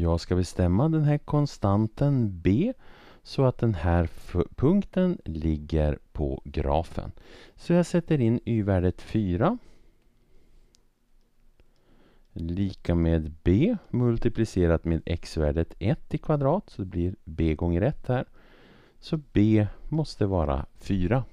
Jag ska bestämma den här konstanten b så att den här punkten ligger på grafen. Så jag sätter in y-värdet 4 lika med b multiplicerat med x-värdet 1 i kvadrat. Så det blir b gånger 1 här. Så b måste vara 4.